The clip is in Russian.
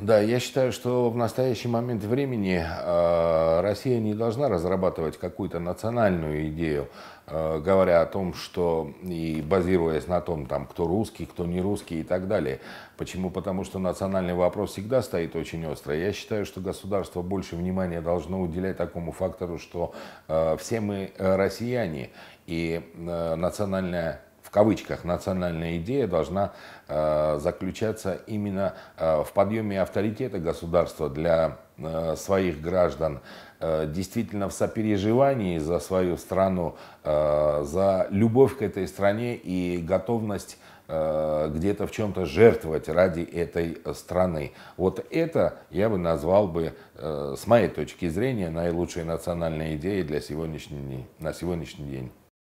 Да, я считаю, что в настоящий момент времени э, Россия не должна разрабатывать какую-то национальную идею, э, говоря о том, что и базируясь на том, там, кто русский, кто не русский и так далее. Почему? Потому что национальный вопрос всегда стоит очень остро. Я считаю, что государство больше внимания должно уделять такому фактору, что э, все мы россияне, и национальная в кавычках национальная идея должна э, заключаться именно э, в подъеме авторитета государства для э, своих граждан, э, действительно в сопереживании за свою страну, э, за любовь к этой стране и готовность э, где-то в чем-то жертвовать ради этой страны. Вот это я бы назвал бы, с моей точки зрения, наилучшей национальной идеей для сегодняшней, на сегодняшний день.